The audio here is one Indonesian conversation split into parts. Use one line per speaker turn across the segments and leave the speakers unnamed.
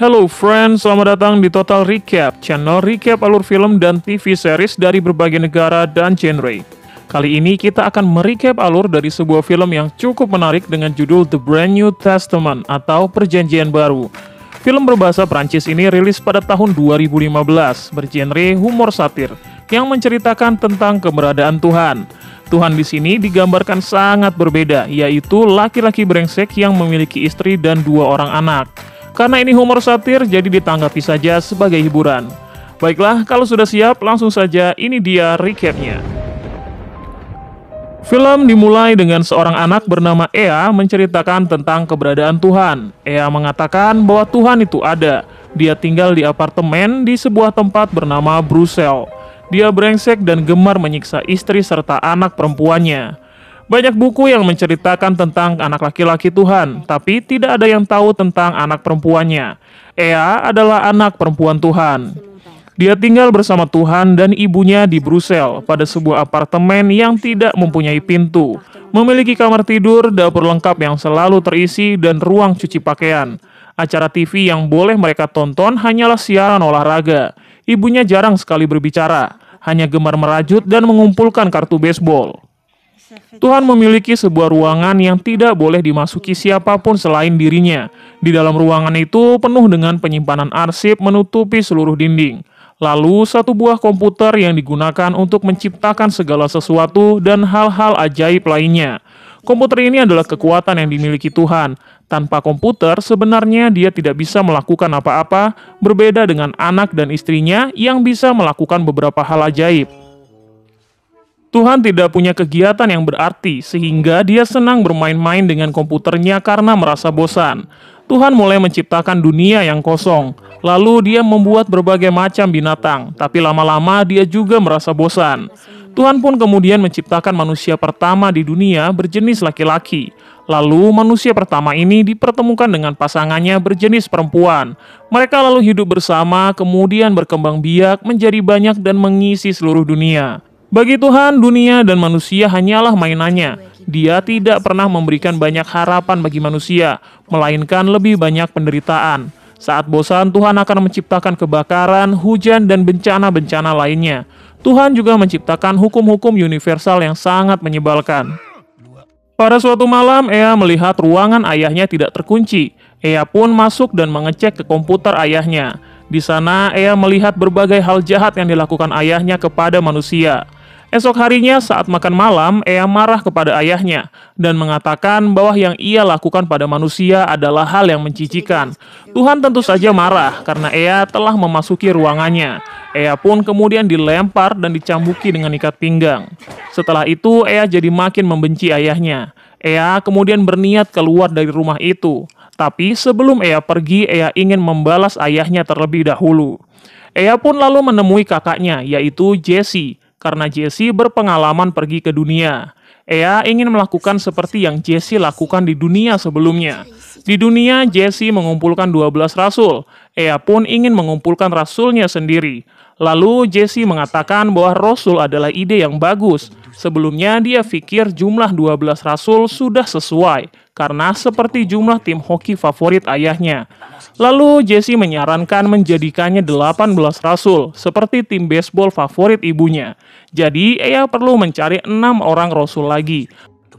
Hello friends, selamat datang di Total Recap, channel recap alur film dan TV series dari berbagai negara dan genre. Kali ini kita akan merecap alur dari sebuah film yang cukup menarik dengan judul The Brand New Testament atau Perjanjian Baru. Film berbahasa Prancis ini rilis pada tahun 2015, bergenre humor satir, yang menceritakan tentang keberadaan Tuhan. Tuhan di sini digambarkan sangat berbeda, yaitu laki-laki brengsek yang memiliki istri dan dua orang anak. Karena ini humor satir, jadi ditanggapi saja sebagai hiburan. Baiklah, kalau sudah siap, langsung saja ini dia recapnya. Film dimulai dengan seorang anak bernama Ea menceritakan tentang keberadaan Tuhan. Ea mengatakan bahwa Tuhan itu ada. Dia tinggal di apartemen di sebuah tempat bernama Brussel. Dia brengsek dan gemar menyiksa istri serta anak perempuannya. Banyak buku yang menceritakan tentang anak laki-laki Tuhan, tapi tidak ada yang tahu tentang anak perempuannya. Ea adalah anak perempuan Tuhan. Dia tinggal bersama Tuhan dan ibunya di Brussel pada sebuah apartemen yang tidak mempunyai pintu, memiliki kamar tidur, dapur lengkap yang selalu terisi, dan ruang cuci pakaian. Acara TV yang boleh mereka tonton hanyalah siaran olahraga. Ibunya jarang sekali berbicara, hanya gemar merajut dan mengumpulkan kartu baseball. Tuhan memiliki sebuah ruangan yang tidak boleh dimasuki siapapun selain dirinya. Di dalam ruangan itu penuh dengan penyimpanan arsip menutupi seluruh dinding. Lalu satu buah komputer yang digunakan untuk menciptakan segala sesuatu dan hal-hal ajaib lainnya. Komputer ini adalah kekuatan yang dimiliki Tuhan. Tanpa komputer, sebenarnya dia tidak bisa melakukan apa-apa, berbeda dengan anak dan istrinya yang bisa melakukan beberapa hal ajaib. Tuhan tidak punya kegiatan yang berarti, sehingga dia senang bermain-main dengan komputernya karena merasa bosan. Tuhan mulai menciptakan dunia yang kosong, lalu dia membuat berbagai macam binatang, tapi lama-lama dia juga merasa bosan. Tuhan pun kemudian menciptakan manusia pertama di dunia berjenis laki-laki. Lalu manusia pertama ini dipertemukan dengan pasangannya berjenis perempuan. Mereka lalu hidup bersama, kemudian berkembang biak menjadi banyak dan mengisi seluruh dunia. Bagi Tuhan, dunia dan manusia hanyalah mainannya. Dia tidak pernah memberikan banyak harapan bagi manusia, melainkan lebih banyak penderitaan. Saat bosan, Tuhan akan menciptakan kebakaran, hujan, dan bencana-bencana lainnya. Tuhan juga menciptakan hukum-hukum universal yang sangat menyebalkan. Pada suatu malam, Ea melihat ruangan ayahnya tidak terkunci. Ea pun masuk dan mengecek ke komputer ayahnya. Di sana, Ea melihat berbagai hal jahat yang dilakukan ayahnya kepada manusia. Esok harinya saat makan malam, Ea marah kepada ayahnya dan mengatakan bahwa yang ia lakukan pada manusia adalah hal yang mencicikan. Tuhan tentu saja marah karena Ea telah memasuki ruangannya. Ea pun kemudian dilempar dan dicambuki dengan ikat pinggang. Setelah itu, Ea jadi makin membenci ayahnya. Ea kemudian berniat keluar dari rumah itu. Tapi sebelum Ea pergi, Ea ingin membalas ayahnya terlebih dahulu. Ea pun lalu menemui kakaknya, yaitu Jesse karena Jesse berpengalaman pergi ke dunia. Ea ingin melakukan seperti yang Jesse lakukan di dunia sebelumnya. Di dunia, Jesse mengumpulkan 12 rasul. Ea pun ingin mengumpulkan rasulnya sendiri. Lalu Jesse mengatakan bahwa rasul adalah ide yang bagus. Sebelumnya dia pikir jumlah 12 rasul sudah sesuai karena seperti jumlah tim hoki favorit ayahnya. Lalu Jesse menyarankan menjadikannya 18 rasul seperti tim baseball favorit ibunya. Jadi ia perlu mencari enam orang rasul lagi.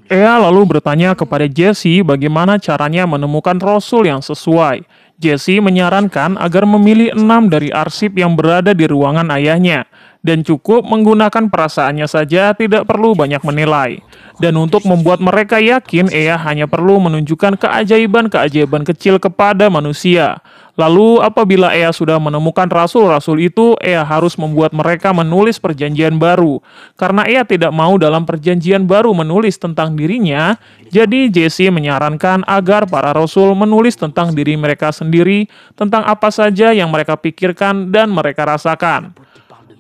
Ea lalu bertanya kepada Jesse bagaimana caranya menemukan rasul yang sesuai. Jesse menyarankan agar memilih enam dari arsip yang berada di ruangan ayahnya dan cukup menggunakan perasaannya saja, tidak perlu banyak menilai. Dan untuk membuat mereka yakin, ia hanya perlu menunjukkan keajaiban-keajaiban kecil kepada manusia. Lalu apabila Ea sudah menemukan rasul-rasul itu, Ea harus membuat mereka menulis perjanjian baru. Karena Ea tidak mau dalam perjanjian baru menulis tentang dirinya, jadi Jesse menyarankan agar para rasul menulis tentang diri mereka sendiri, tentang apa saja yang mereka pikirkan dan mereka rasakan.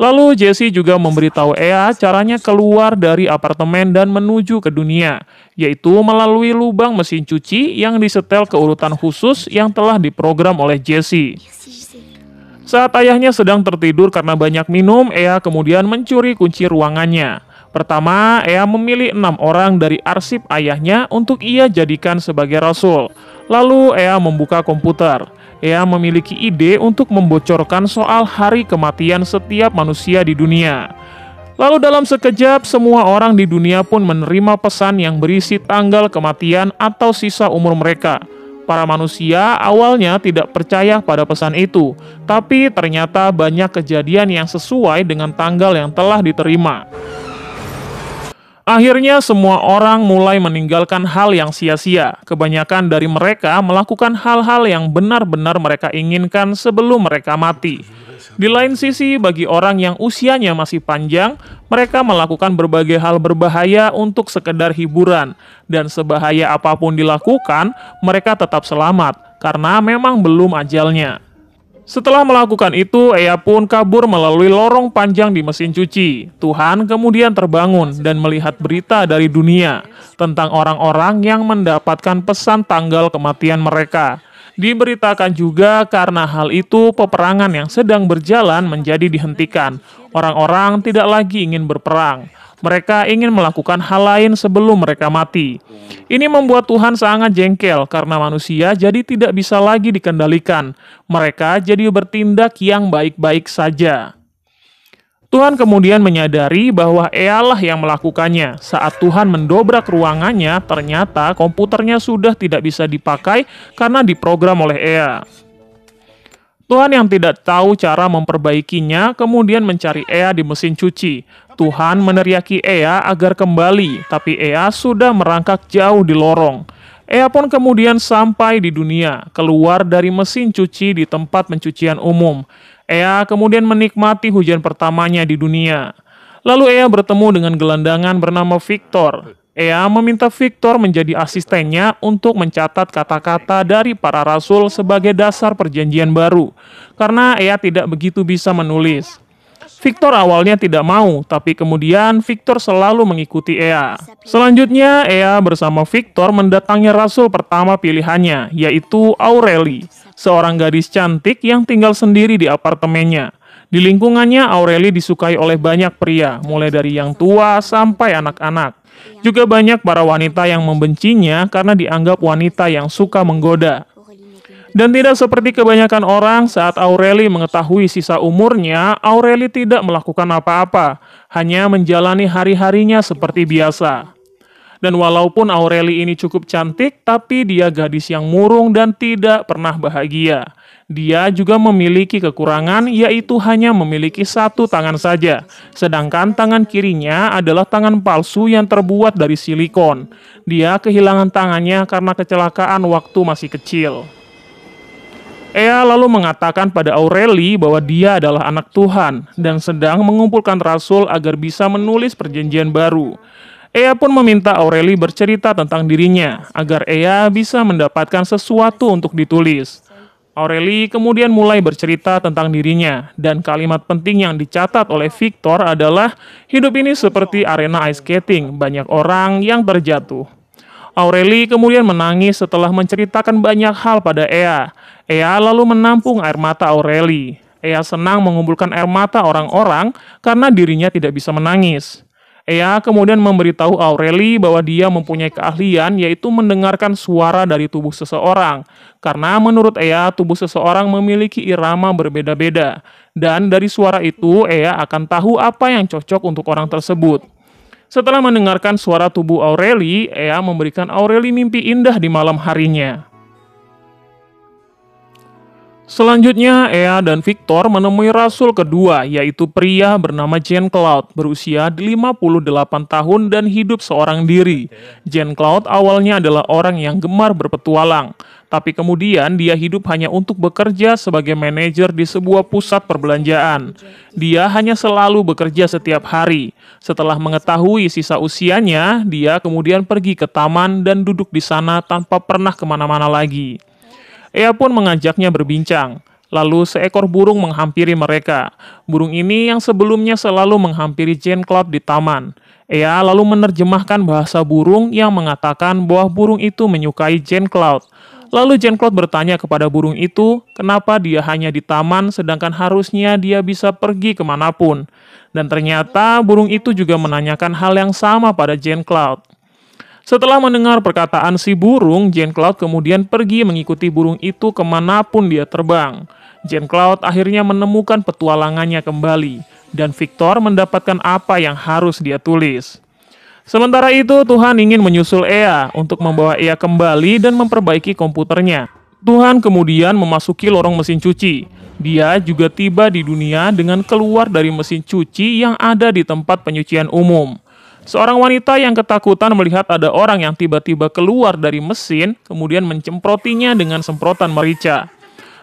Lalu Jesse juga memberitahu Ea caranya keluar dari apartemen dan menuju ke dunia, yaitu melalui lubang mesin cuci yang disetel ke urutan khusus yang telah diprogram oleh Jesse. Saat ayahnya sedang tertidur karena banyak minum, Ea kemudian mencuri kunci ruangannya. Pertama, Ea memilih enam orang dari arsip ayahnya untuk ia jadikan sebagai rasul. Lalu Ea membuka komputer. Ea memiliki ide untuk membocorkan soal hari kematian setiap manusia di dunia. Lalu dalam sekejap, semua orang di dunia pun menerima pesan yang berisi tanggal kematian atau sisa umur mereka. Para manusia awalnya tidak percaya pada pesan itu, tapi ternyata banyak kejadian yang sesuai dengan tanggal yang telah diterima. Akhirnya semua orang mulai meninggalkan hal yang sia-sia. Kebanyakan dari mereka melakukan hal-hal yang benar-benar mereka inginkan sebelum mereka mati. Di lain sisi, bagi orang yang usianya masih panjang, mereka melakukan berbagai hal berbahaya untuk sekedar hiburan. Dan sebahaya apapun dilakukan, mereka tetap selamat karena memang belum ajalnya. Setelah melakukan itu, Ea pun kabur melalui lorong panjang di mesin cuci. Tuhan kemudian terbangun dan melihat berita dari dunia tentang orang-orang yang mendapatkan pesan tanggal kematian mereka. Diberitakan juga karena hal itu peperangan yang sedang berjalan menjadi dihentikan. Orang-orang tidak lagi ingin berperang. Mereka ingin melakukan hal lain sebelum mereka mati. Ini membuat Tuhan sangat jengkel karena manusia jadi tidak bisa lagi dikendalikan. Mereka jadi bertindak yang baik-baik saja. Tuhan kemudian menyadari bahwa Ealah yang melakukannya. Saat Tuhan mendobrak ruangannya, ternyata komputernya sudah tidak bisa dipakai karena diprogram oleh Ea. Tuhan yang tidak tahu cara memperbaikinya kemudian mencari Ea di mesin cuci. Tuhan meneriaki Ea agar kembali, tapi Ea sudah merangkak jauh di lorong. Ea pun kemudian sampai di dunia, keluar dari mesin cuci di tempat pencucian umum. Ea kemudian menikmati hujan pertamanya di dunia. Lalu Ea bertemu dengan gelandangan bernama Victor. Ea meminta Victor menjadi asistennya untuk mencatat kata-kata dari para rasul sebagai dasar perjanjian baru, karena Ea tidak begitu bisa menulis. Victor awalnya tidak mau, tapi kemudian Victor selalu mengikuti Ea. Selanjutnya, Ea bersama Victor mendatangi rasul pertama pilihannya, yaitu Aureli, seorang gadis cantik yang tinggal sendiri di apartemennya. Di lingkungannya, Aureli disukai oleh banyak pria, mulai dari yang tua sampai anak-anak. Juga banyak para wanita yang membencinya karena dianggap wanita yang suka menggoda. Dan tidak seperti kebanyakan orang, saat Aureli mengetahui sisa umurnya, Aureli tidak melakukan apa-apa, hanya menjalani hari-harinya seperti biasa. Dan walaupun Aureli ini cukup cantik, tapi dia gadis yang murung dan tidak pernah bahagia. Dia juga memiliki kekurangan, yaitu hanya memiliki satu tangan saja, sedangkan tangan kirinya adalah tangan palsu yang terbuat dari silikon. Dia kehilangan tangannya karena kecelakaan waktu masih kecil. Ea lalu mengatakan pada Aureli bahwa dia adalah anak Tuhan dan sedang mengumpulkan rasul agar bisa menulis perjanjian baru. Ea pun meminta Aureli bercerita tentang dirinya agar Ea bisa mendapatkan sesuatu untuk ditulis. Aureli kemudian mulai bercerita tentang dirinya, dan kalimat penting yang dicatat oleh Victor adalah hidup ini seperti arena ice skating, banyak orang yang terjatuh. Aureli kemudian menangis setelah menceritakan banyak hal pada Ea. Ea lalu menampung air mata Aureli. Ea senang mengumpulkan air mata orang-orang karena dirinya tidak bisa menangis. Ea kemudian memberitahu Aureli bahwa dia mempunyai keahlian yaitu mendengarkan suara dari tubuh seseorang. Karena menurut Ea, tubuh seseorang memiliki irama berbeda-beda. Dan dari suara itu, Ea akan tahu apa yang cocok untuk orang tersebut. Setelah mendengarkan suara tubuh Aureli, Ea memberikan Aureli mimpi indah di malam harinya. Selanjutnya, Ea dan Victor menemui rasul kedua, yaitu pria bernama Jean Cloud, berusia 58 tahun dan hidup seorang diri. Jean Cloud awalnya adalah orang yang gemar berpetualang, tapi kemudian dia hidup hanya untuk bekerja sebagai manajer di sebuah pusat perbelanjaan. Dia hanya selalu bekerja setiap hari. Setelah mengetahui sisa usianya, dia kemudian pergi ke taman dan duduk di sana tanpa pernah kemana-mana lagi. Ea pun mengajaknya berbincang. Lalu seekor burung menghampiri mereka. Burung ini yang sebelumnya selalu menghampiri Jane Cloud di taman. Ea lalu menerjemahkan bahasa burung yang mengatakan bahwa burung itu menyukai Jane Cloud. Lalu Jane Cloud bertanya kepada burung itu, kenapa dia hanya di taman sedangkan harusnya dia bisa pergi kemanapun. Dan ternyata burung itu juga menanyakan hal yang sama pada Jane Cloud. Setelah mendengar perkataan si burung, Jane Cloud kemudian pergi mengikuti burung itu kemanapun dia terbang. Jane Cloud akhirnya menemukan petualangannya kembali, dan Victor mendapatkan apa yang harus dia tulis. Sementara itu, Tuhan ingin menyusul Ea untuk membawa Ea kembali dan memperbaiki komputernya. Tuhan kemudian memasuki lorong mesin cuci. Dia juga tiba di dunia dengan keluar dari mesin cuci yang ada di tempat penyucian umum. Seorang wanita yang ketakutan melihat ada orang yang tiba-tiba keluar dari mesin, kemudian mencemprotinya dengan semprotan merica.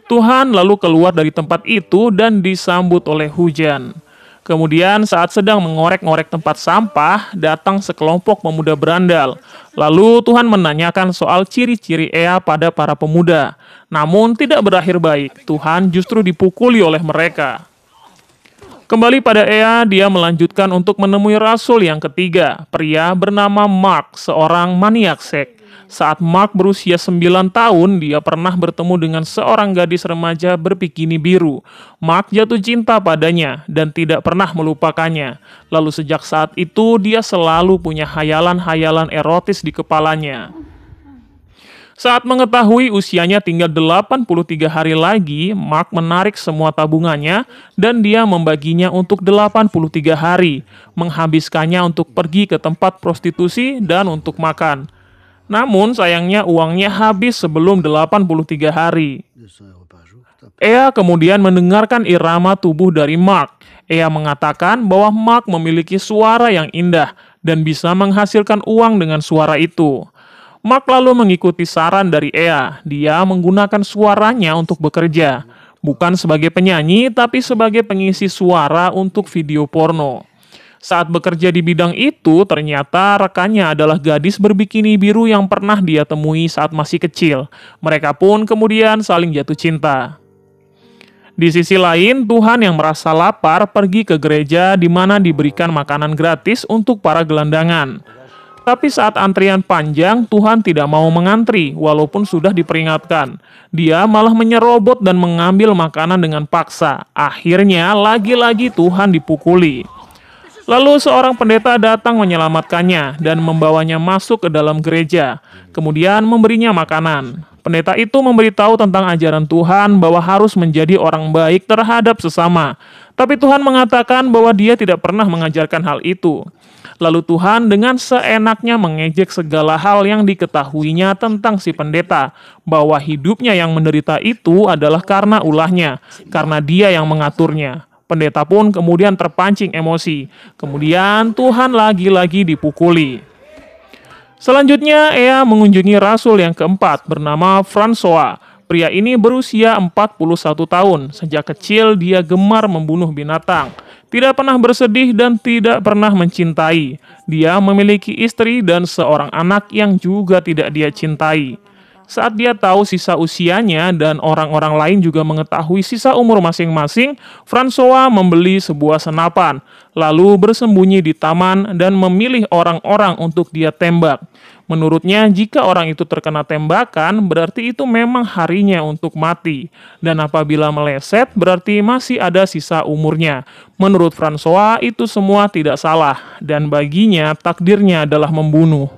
Tuhan lalu keluar dari tempat itu dan disambut oleh hujan. Kemudian saat sedang mengorek-ngorek tempat sampah, datang sekelompok pemuda berandal. Lalu Tuhan menanyakan soal ciri-ciri Ea pada para pemuda. Namun tidak berakhir baik, Tuhan justru dipukuli oleh mereka. Kembali pada Ea, dia melanjutkan untuk menemui rasul yang ketiga, pria bernama Mark, seorang maniak sek. Saat Mark berusia 9 tahun, dia pernah bertemu dengan seorang gadis remaja berbikini biru. Mark jatuh cinta padanya dan tidak pernah melupakannya. Lalu sejak saat itu, dia selalu punya hayalan-hayalan erotis di kepalanya. Saat mengetahui usianya tinggal 83 hari lagi, Mark menarik semua tabungannya dan dia membaginya untuk 83 hari, menghabiskannya untuk pergi ke tempat prostitusi dan untuk makan. Namun sayangnya uangnya habis sebelum 83 hari. Ea kemudian mendengarkan irama tubuh dari Mark. Ea mengatakan bahwa Mark memiliki suara yang indah dan bisa menghasilkan uang dengan suara itu. Mark lalu mengikuti saran dari Ea. Dia menggunakan suaranya untuk bekerja, bukan sebagai penyanyi, tapi sebagai pengisi suara untuk video porno. Saat bekerja di bidang itu, ternyata rekannya adalah gadis berbikini biru yang pernah dia temui saat masih kecil. Mereka pun kemudian saling jatuh cinta. Di sisi lain, Tuhan yang merasa lapar pergi ke gereja di mana diberikan makanan gratis untuk para gelandangan. Tapi saat antrian panjang, Tuhan tidak mau mengantri walaupun sudah diperingatkan. Dia malah menyerobot dan mengambil makanan dengan paksa. Akhirnya, lagi-lagi Tuhan dipukuli. Lalu seorang pendeta datang menyelamatkannya dan membawanya masuk ke dalam gereja, kemudian memberinya makanan. Pendeta itu memberitahu tentang ajaran Tuhan bahwa harus menjadi orang baik terhadap sesama. Tapi Tuhan mengatakan bahwa dia tidak pernah mengajarkan hal itu. Lalu Tuhan dengan seenaknya mengejek segala hal yang diketahuinya tentang si pendeta, bahwa hidupnya yang menderita itu adalah karena ulahnya, karena dia yang mengaturnya. Pendeta pun kemudian terpancing emosi. Kemudian Tuhan lagi-lagi dipukuli. Selanjutnya, ia mengunjungi rasul yang keempat bernama Fransoa. Pria ini berusia 41 tahun. Sejak kecil dia gemar membunuh binatang tidak pernah bersedih dan tidak pernah mencintai. Dia memiliki istri dan seorang anak yang juga tidak dia cintai. Saat dia tahu sisa usianya dan orang-orang lain juga mengetahui sisa umur masing-masing, François membeli sebuah senapan, lalu bersembunyi di taman dan memilih orang-orang untuk dia tembak. Menurutnya, jika orang itu terkena tembakan, berarti itu memang harinya untuk mati. Dan apabila meleset, berarti masih ada sisa umurnya. Menurut François, itu semua tidak salah. Dan baginya, takdirnya adalah membunuh.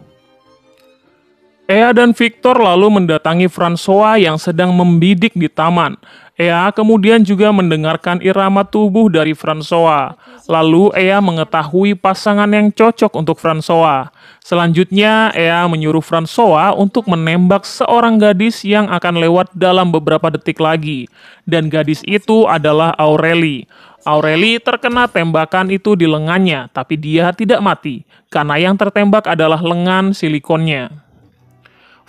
Ea dan Victor lalu mendatangi Francois yang sedang membidik di taman. Ea kemudian juga mendengarkan irama tubuh dari Francois. Lalu Ea mengetahui pasangan yang cocok untuk Francois. Selanjutnya, Ea menyuruh Francois untuk menembak seorang gadis yang akan lewat dalam beberapa detik lagi. Dan gadis itu adalah Aureli. Aureli terkena tembakan itu di lengannya, tapi dia tidak mati, karena yang tertembak adalah lengan silikonnya.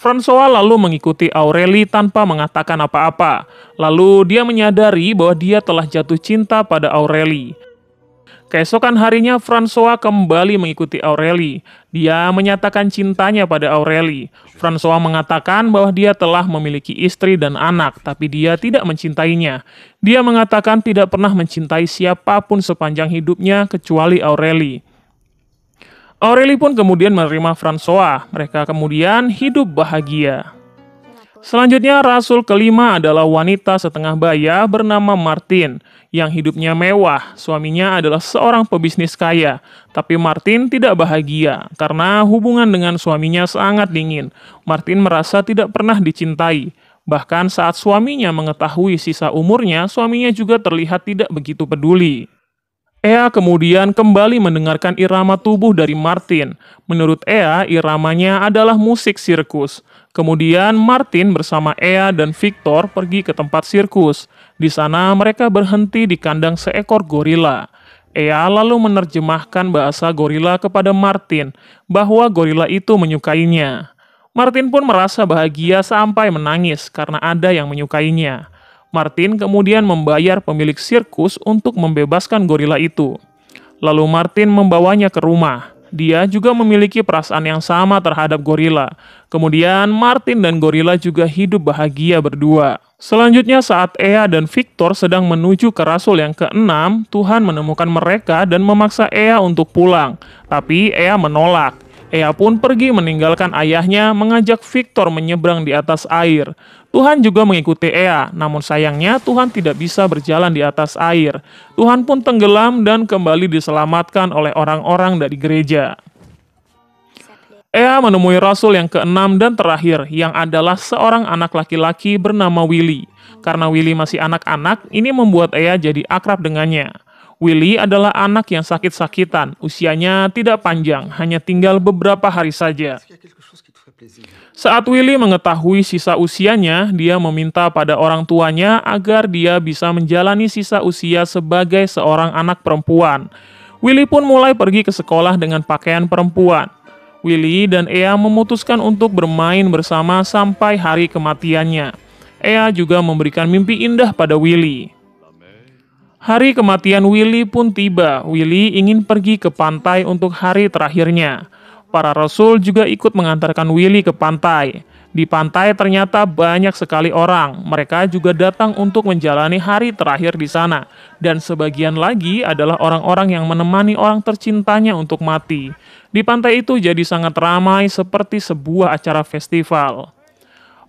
Francois lalu mengikuti Aureli tanpa mengatakan apa-apa. Lalu dia menyadari bahwa dia telah jatuh cinta pada Aureli. Keesokan harinya Francois kembali mengikuti Aureli. Dia menyatakan cintanya pada Aureli. Francois mengatakan bahwa dia telah memiliki istri dan anak, tapi dia tidak mencintainya. Dia mengatakan tidak pernah mencintai siapapun sepanjang hidupnya kecuali Aureli. Aureli pun kemudian menerima Fransoa. Mereka kemudian hidup bahagia. Selanjutnya, rasul kelima adalah wanita setengah baya bernama Martin yang hidupnya mewah. Suaminya adalah seorang pebisnis kaya, tapi Martin tidak bahagia karena hubungan dengan suaminya sangat dingin. Martin merasa tidak pernah dicintai. Bahkan saat suaminya mengetahui sisa umurnya, suaminya juga terlihat tidak begitu peduli. Ea kemudian kembali mendengarkan irama tubuh dari Martin. Menurut Ea, iramanya adalah musik sirkus. Kemudian Martin bersama Ea dan Victor pergi ke tempat sirkus. Di sana mereka berhenti di kandang seekor gorila. Ea lalu menerjemahkan bahasa gorila kepada Martin bahwa gorila itu menyukainya. Martin pun merasa bahagia sampai menangis karena ada yang menyukainya. Martin kemudian membayar pemilik sirkus untuk membebaskan gorila itu. Lalu Martin membawanya ke rumah. Dia juga memiliki perasaan yang sama terhadap gorila. Kemudian Martin dan gorila juga hidup bahagia berdua. Selanjutnya saat Ea dan Victor sedang menuju ke rasul yang keenam, Tuhan menemukan mereka dan memaksa Ea untuk pulang. Tapi Ea menolak. Ea pun pergi meninggalkan ayahnya, mengajak Victor menyeberang di atas air. Tuhan juga mengikuti Ea, namun sayangnya Tuhan tidak bisa berjalan di atas air. Tuhan pun tenggelam dan kembali diselamatkan oleh orang-orang dari gereja. Ea menemui rasul yang keenam dan terakhir, yang adalah seorang anak laki-laki bernama Willy. Karena Willy masih anak-anak, ini membuat Ea jadi akrab dengannya. Willy adalah anak yang sakit-sakitan, usianya tidak panjang, hanya tinggal beberapa hari saja. Saat Willy mengetahui sisa usianya, dia meminta pada orang tuanya agar dia bisa menjalani sisa usia sebagai seorang anak perempuan. Willy pun mulai pergi ke sekolah dengan pakaian perempuan. Willy dan Ea memutuskan untuk bermain bersama sampai hari kematiannya. Ea juga memberikan mimpi indah pada Willy. Hari kematian Willy pun tiba. Willy ingin pergi ke pantai untuk hari terakhirnya para rasul juga ikut mengantarkan Willy ke pantai. Di pantai ternyata banyak sekali orang. Mereka juga datang untuk menjalani hari terakhir di sana. Dan sebagian lagi adalah orang-orang yang menemani orang tercintanya untuk mati. Di pantai itu jadi sangat ramai seperti sebuah acara festival.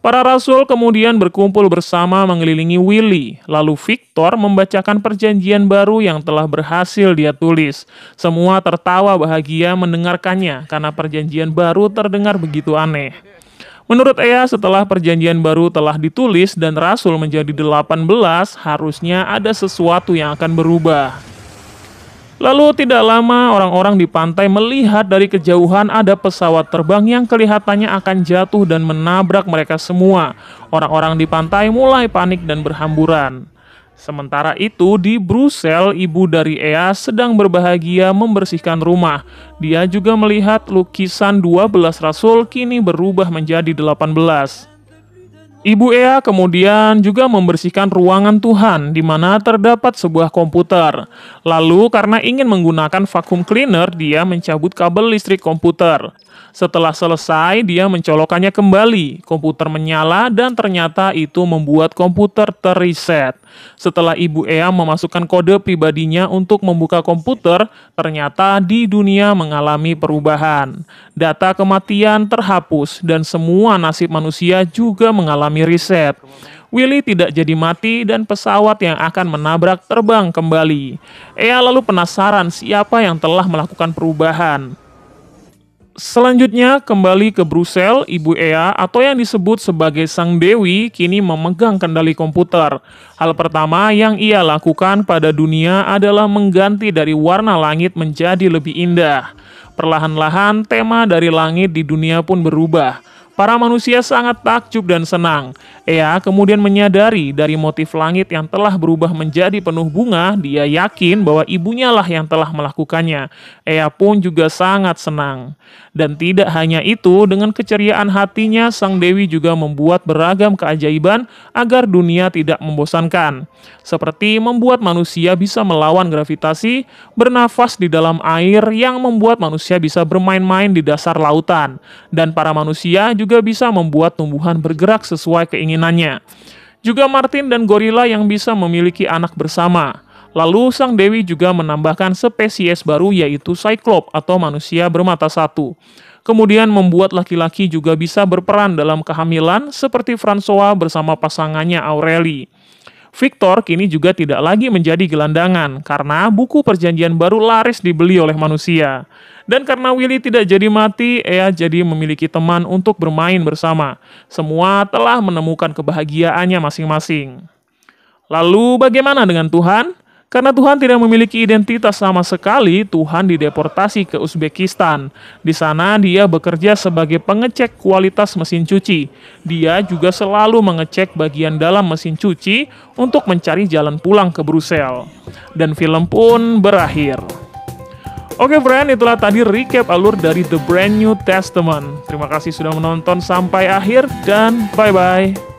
Para rasul kemudian berkumpul bersama mengelilingi Willy, lalu Victor membacakan perjanjian baru yang telah berhasil dia tulis. Semua tertawa bahagia mendengarkannya karena perjanjian baru terdengar begitu aneh. Menurut Ea, setelah perjanjian baru telah ditulis dan rasul menjadi 18, harusnya ada sesuatu yang akan berubah. Lalu tidak lama orang-orang di pantai melihat dari kejauhan ada pesawat terbang yang kelihatannya akan jatuh dan menabrak mereka semua. Orang-orang di pantai mulai panik dan berhamburan. Sementara itu, di Brussel, ibu dari Ea sedang berbahagia membersihkan rumah. Dia juga melihat lukisan 12 rasul kini berubah menjadi 18. Ibu Ea kemudian juga membersihkan ruangan Tuhan di mana terdapat sebuah komputer. Lalu karena ingin menggunakan vacuum cleaner, dia mencabut kabel listrik komputer. Setelah selesai, dia mencolokkannya kembali. Komputer menyala dan ternyata itu membuat komputer terreset. Setelah Ibu Ea memasukkan kode pribadinya untuk membuka komputer, ternyata di dunia mengalami perubahan. Data kematian terhapus dan semua nasib manusia juga mengalami riset. Willy tidak jadi mati dan pesawat yang akan menabrak terbang kembali. Ea lalu penasaran siapa yang telah melakukan perubahan. Selanjutnya kembali ke Brussel, Ibu Ea atau yang disebut sebagai Sang Dewi kini memegang kendali komputer. Hal pertama yang ia lakukan pada dunia adalah mengganti dari warna langit menjadi lebih indah. Perlahan-lahan tema dari langit di dunia pun berubah Para manusia sangat takjub dan senang. Ea kemudian menyadari dari motif langit yang telah berubah menjadi penuh bunga, dia yakin bahwa ibunya lah yang telah melakukannya. Ea pun juga sangat senang. Dan tidak hanya itu, dengan keceriaan hatinya, Sang Dewi juga membuat beragam keajaiban agar dunia tidak membosankan. Seperti membuat manusia bisa melawan gravitasi, bernafas di dalam air yang membuat manusia bisa bermain-main di dasar lautan. Dan para manusia juga juga bisa membuat tumbuhan bergerak sesuai keinginannya. Juga Martin dan Gorilla yang bisa memiliki anak bersama. Lalu sang dewi juga menambahkan spesies baru yaitu cyclop atau manusia bermata satu. Kemudian membuat laki-laki juga bisa berperan dalam kehamilan seperti Francois bersama pasangannya Aurelie. Victor kini juga tidak lagi menjadi gelandangan karena buku perjanjian baru laris dibeli oleh manusia. Dan karena Willy tidak jadi mati, ia jadi memiliki teman untuk bermain bersama. Semua telah menemukan kebahagiaannya masing-masing. Lalu bagaimana dengan Tuhan? Karena Tuhan tidak memiliki identitas sama sekali, Tuhan dideportasi ke Uzbekistan. Di sana dia bekerja sebagai pengecek kualitas mesin cuci. Dia juga selalu mengecek bagian dalam mesin cuci untuk mencari jalan pulang ke Brussel. Dan film pun berakhir. Oke friend, itulah tadi recap alur dari The Brand New Testament. Terima kasih sudah menonton sampai akhir dan bye-bye.